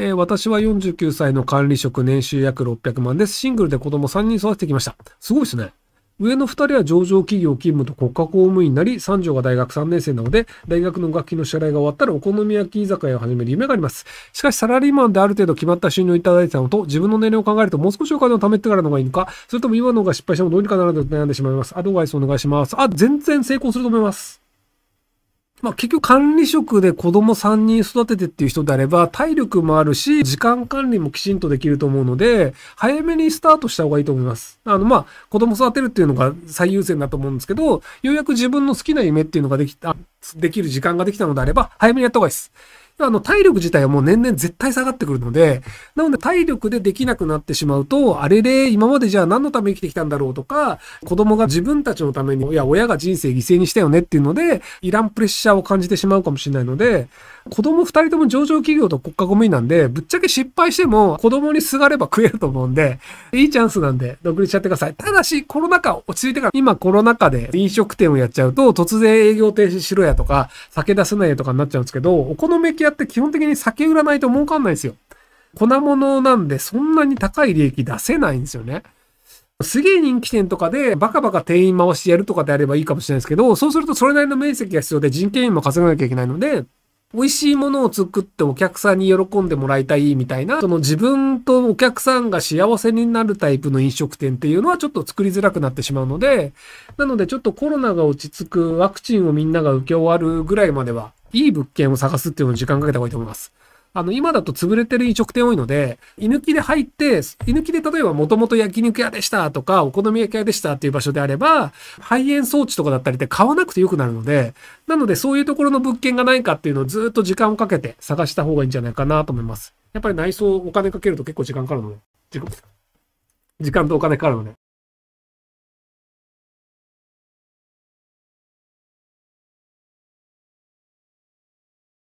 えー、私は49歳の管理職年収約600万です。シングルで子供3人育ててきました。すごいですね。上の2人は上場企業勤務と国家公務員になり、三女が大学3年生なので、大学の学費の支払いが終わったらお好み焼き居酒屋を始める夢があります。しかしサラリーマンである程度決まった収入をいただいてたのと、自分の年齢を考えるともう少しお金を貯めてからの方がいいのか、それとも今の方が失敗してもどうにかならないと悩んでしまいます。アドバイスお願いします。あ、全然成功すると思います。まあ、結局管理職で子供3人育ててっていう人であれば、体力もあるし、時間管理もきちんとできると思うので、早めにスタートした方がいいと思います。あの、まあ、子供育てるっていうのが最優先だと思うんですけど、ようやく自分の好きな夢っていうのができた。できる時間ができたのであれば、早めにやった方がいいです。あの、体力自体はもう年々絶対下がってくるので、なので体力でできなくなってしまうと、あれれ、今までじゃあ何のために生きてきたんだろうとか、子供が自分たちのために、いや、親が人生犠牲にしたよねっていうので、いらんプレッシャーを感じてしまうかもしれないので、子供二人とも上場企業と国家公務員なんで、ぶっちゃけ失敗しても子供にすがれば食えると思うんで、いいチャンスなんで、独立しちゃってください。ただし、コロナ禍落ち着いてから、今コロナ禍で飲食店をやっちゃうと、突然営業停止しろややとか、酒出せないやとかになっちゃうんですけど、お好み焼き屋って基本的に酒売らないと儲かんないですよ。粉物なんでそんなに高い利益出せないんですよね。すげえ人気店とかでバカバカ店員回してやるとかであればいいかもしれないですけど、そうするとそれなりの面積が必要で人件費も稼がなきゃいけないので、美味しいものを作ってお客さんに喜んでもらいたいみたいな、その自分とお客さんが幸せになるタイプの飲食店っていうのはちょっと作りづらくなってしまうので、なのでちょっとコロナが落ち着くワクチンをみんなが受け終わるぐらいまでは、いい物件を探すっていうのを時間かけた方がいいと思います。あの、今だと潰れてる飲食店多いので、居抜きで入って、居抜きで例えばもともと焼肉屋でしたとか、お好み焼き屋でしたっていう場所であれば、肺炎装置とかだったりって買わなくてよくなるので、なのでそういうところの物件がないかっていうのをずっと時間をかけて探した方がいいんじゃないかなと思います。やっぱり内装お金かけると結構時間かかるので、時間とお金かかるので。